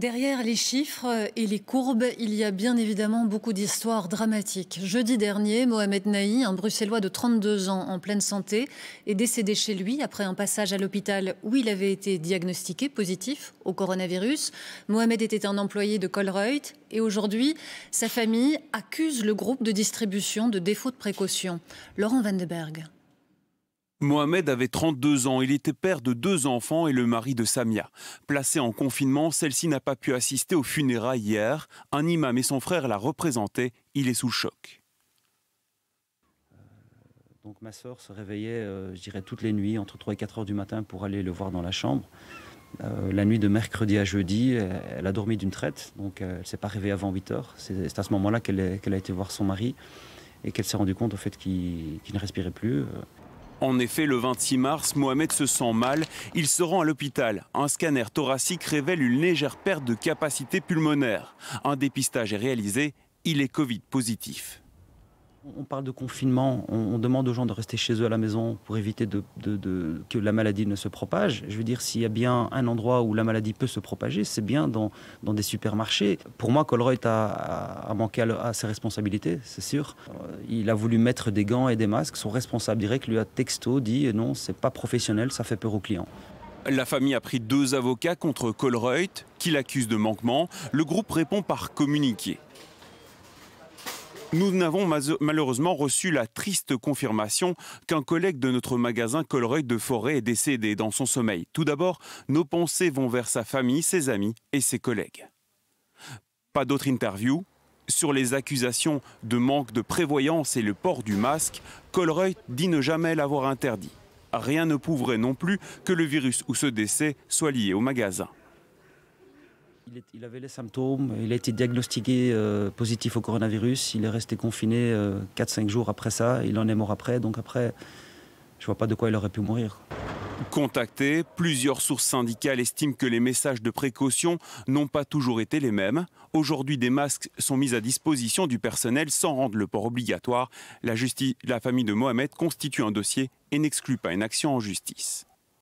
Derrière les chiffres et les courbes, il y a bien évidemment beaucoup d'histoires dramatiques. Jeudi dernier, Mohamed Naï, un Bruxellois de 32 ans en pleine santé, est décédé chez lui après un passage à l'hôpital où il avait été diagnostiqué positif au coronavirus. Mohamed était un employé de Colruyt et aujourd'hui, sa famille accuse le groupe de distribution de défaut de précaution. Laurent Berg. Mohamed avait 32 ans, il était père de deux enfants et le mari de Samia. placé en confinement, celle-ci n'a pas pu assister aux funérailles hier. Un imam et son frère la représentaient, il est sous choc. Donc ma soeur se réveillait, euh, je dirais, toutes les nuits, entre 3 et 4 heures du matin, pour aller le voir dans la chambre. Euh, la nuit de mercredi à jeudi, elle a dormi d'une traite, donc euh, elle ne s'est pas réveillée avant 8 heures. C'est à ce moment-là qu'elle a été voir son mari et qu'elle s'est rendue compte au fait qu'il ne respirait plus. En effet, le 26 mars, Mohamed se sent mal. Il se rend à l'hôpital. Un scanner thoracique révèle une légère perte de capacité pulmonaire. Un dépistage est réalisé. Il est Covid positif. On parle de confinement, on, demande aux gens de rester chez eux à la maison pour éviter que la maladie ne se propage. Je veux dire, s'il y a bien un endroit où la maladie peut se propager, c'est bien dans, des supermarchés. Pour moi, Colruyt a, manqué à, ses responsabilités, c'est sûr. Euh, il a voulu mettre des gants et des masques. Son responsable direct lui a texto dit eh non, c'est pas professionnel, ça fait peur aux clients. La famille a pris deux avocats contre Colruyt, qui l'accuse de manquement. Le groupe répond par communiqué. Nous n'avons malheureusement reçu la triste confirmation qu'un collègue de notre magasin Colreuil de Forêt est décédé dans son sommeil. Tout d'abord, nos pensées vont vers sa famille, ses amis et ses collègues. Pas d'autre interview sur les accusations de manque de prévoyance et le port du masque, Colreuil dit ne jamais l'avoir interdit. Rien ne prouverait non plus que le virus ou ce décès soit lié au magasin il, avait les symptômes, il a été diagnostiqué euh, positif au coronavirus, il est resté confiné 4-5 euh, jours après ça, il en est mort après, donc après, je vois pas de quoi il aurait pu mourir. Contacté, plusieurs sources syndicales estiment que les messages de précaution n'ont pas toujours été les mêmes. Aujourd'hui, des masques sont mis à disposition du personnel sans rendre le port obligatoire. la famille de Mohamed constitue un dossier et n'exclut pas une action en justice.